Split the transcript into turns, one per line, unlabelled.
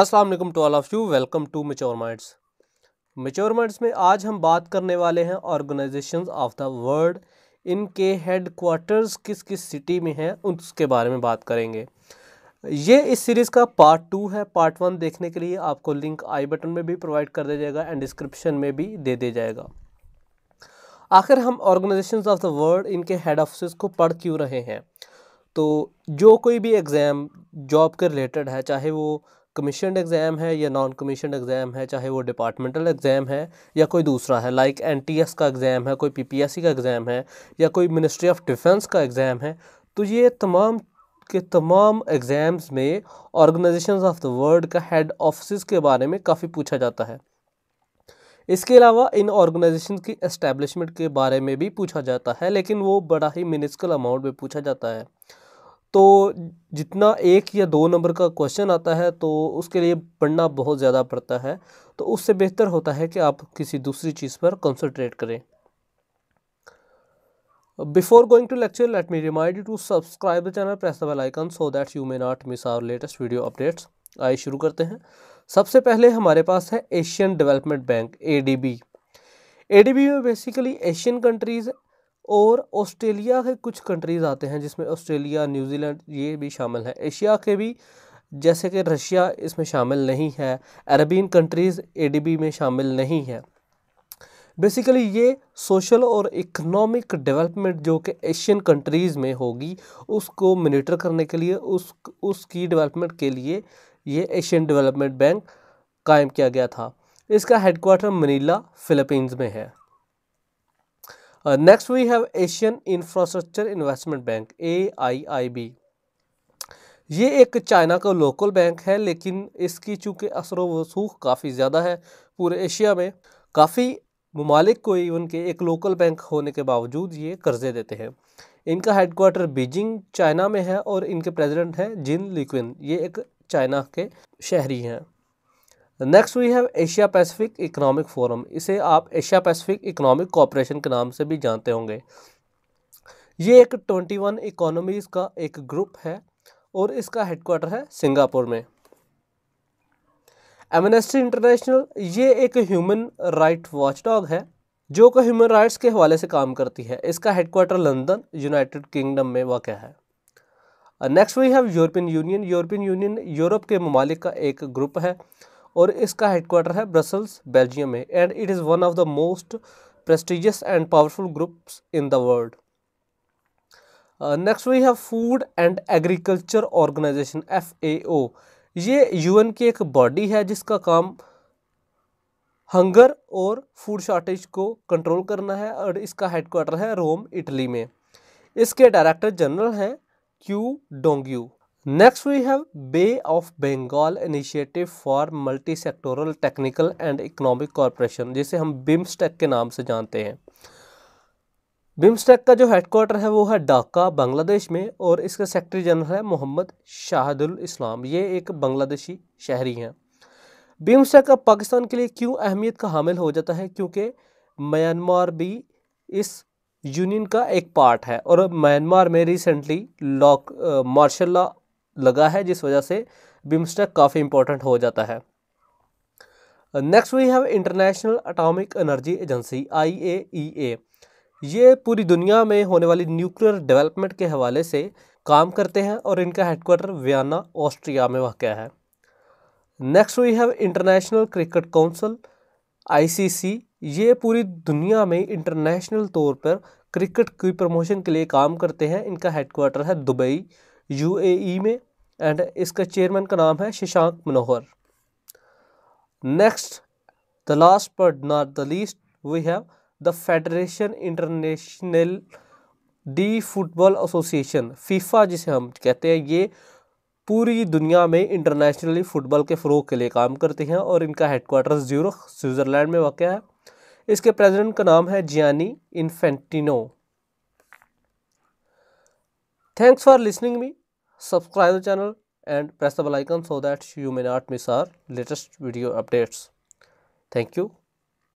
अस्सलाम वालेकुम to all of you welcome to mature minds mature minds में आज हम बात करने वाले हैं ऑर्गेनाइजेशंस ऑफ द वर्ल्ड इनके हेड क्वार्टर्स किस किस सिटी में हैं उसके बारे में बात करेंगे ये इस सीरीज़ का पार्ट टू है पार्ट वन देखने के लिए आपको लिंक आई बटन में भी प्रोवाइड कर दिया जाएगा एंड डिस्क्रिप्शन में भी दे दिया जाएगा आखिर हम ऑर्गेनाइजेशन ऑफ द वर्ल्ड इनके हेड ऑफिस को पढ़ क्यों रहे हैं तो जो कोई भी एग्ज़ाम जॉब के रिलेटेड है चाहे वो कमीशनड एग्ज़ाम है या नॉन कमीशन एग्ज़ाम है चाहे वो डिपार्टमेंटल एग्ज़ाम है या कोई दूसरा है लाइक एनटीएस का एग्ज़ाम है कोई पीपीएससी का एग्ज़ाम है या कोई मिनिस्ट्री ऑफ डिफेंस का एग्ज़ाम है तो ये तमाम के तमाम एग्ज़ाम्स में ऑर्गेनाइजेशन ऑफ द वर्ल्ड का हेड ऑफिस के बारे में काफ़ी पूछा जाता है इसके अलावा इन ऑर्गेनाइजेशन की एस्टेब्लिशमेंट के बारे में भी पूछा जाता है लेकिन वो बड़ा ही मिनिस्कल अमाउंट में पूछा जाता है तो जितना एक या दो नंबर का क्वेश्चन आता है तो उसके लिए पढ़ना बहुत ज़्यादा पड़ता है तो उससे बेहतर होता है कि आप किसी दूसरी चीज़ पर कंसंट्रेट करें before going to lecture let me remind you to subscribe the channel press the bell icon so that you may not miss our latest video updates आइए शुरू करते हैं सबसे पहले हमारे पास है Asian development bank A D B A D B में बेसिकली एशियन कंट्रीज और ऑस्ट्रेलिया के कुछ कंट्रीज़ आते हैं जिसमें ऑस्ट्रेलिया न्यूजीलैंड ये भी शामिल हैं एशिया के भी जैसे कि रशिया इसमें शामिल नहीं है अरबीन कंट्रीज़ ए में शामिल नहीं है बेसिकली ये सोशल और इकोनॉमिक डेवलपमेंट जो कि एशियन कंट्रीज़ में होगी उसको मोनिटर करने के लिए उस उसकी डेवलपमेंट के लिए ये एशियन डेवलपमेंट बैंक कायम किया गया था इसका हेडकोार्टर मनीला फ़िलीपींस में है next we have Asian infrastructure investment bank A I I B ये एक चाइना का लोकल बैंक है लेकिन इसकी चूँकि असर वसूख काफ़ी ज़्यादा है पूरे एशिया में काफ़ी ममालिक को इवन के एक लोकल बैंक होने के बावजूद ये कर्ज़े देते हैं इनका हेडकोार्टर बीजिंग चाइना में है और इनके प्रेसिडेंट हैं जिन लिक्विन ये एक चाइना के शहरी हैं next we have Asia Pacific economic forum इसे आप एशिया पैसिफिक इकोनॉमिक कॉपरेशन के नाम से भी जानते होंगे ये एक ट्वेंटी वन इकोनॉमीज़ का एक ग्रुप है और इसका हेडक्वार्टर है सिंगापुर में एमनेस्टी इंटरनेशनल ये एक ह्यूमन राइट वॉचडॉग है जो कि ह्यूमन राइट्स के हवाले से काम करती है इसका हेडक्वार्टर लंदन यूनाइटेड किंगडम में वाक़ है next we have European union European union Europe के ममालिक का एक ग्रुप है और इसका हेडक्वार्टर है ब्रसल्स बेल्जियम में and it is one of the most prestigious and powerful groups in the next Uh, है food and agriculture organisation F Organization ये यूएन की एक बॉडी है जिसका काम हंगर और फूड शॉर्टेज को कंट्रोल करना है और इसका हेडक्वार्टर है रोम इटली में इसके डायरेक्टर जनरल हैं Qu Dongyu next we have bay of Bengal initiative for multi sectoral technical and economic corporation जिसे हम बिम्सटेक के नाम से जानते हैं बिम्सटेक का जो हेडक्वार्टर है वो है ढाका बांग्लादेश में और इसका सेक्रेटरी जनरल है मोहम्मद शाहदुल इस्लाम ये एक बांग्लादेशी शहरी हैं बिम्सटेक का पाकिस्तान के लिए क्यों अहमियत का हामिल हो जाता है क्योंकि म्यांमार भी इस यूनियन का एक पार्ट है और म्यांमार में रिसेंटली लॉक मार्शल लॉ लगा है जिस वजह से बिम्स्टेक काफ़ी इंपॉर्टेंट हो जाता है next we have international atomic energy agency I A E A ये पूरी दुनिया में होने वाली न्यूक्लियर डेवलपमेंट के हवाले से काम करते हैं और इनका हेडक्वार्टर वियना ऑस्ट्रिया में वाक़ है next we have international cricket council ICC ये पूरी दुनिया में इंटरनेशनल तौर पर क्रिकेट की प्रमोशन के लिए काम करते हैं इनका हेडक्वार्टर है दुबई यूएई e में एंड इसका चेयरमैन का नाम है Shashank Manohar next the last but not the least we have the federation international de football association FIFA जिसे हम कहते हैं ये पूरी दुनिया में इंटरनेशनली फ़ुटबॉल के फ़रोग के लिए काम करते हैं और इनका हेडकोार्टर जीरो स्विट्ज़रलैंड में वाक़ है इसके प्रेसिडेंट का नाम है Gianni Infantino thanks for listening me subscribe the channel and press the bell icon so that you may not miss our latest video updates. Thank you.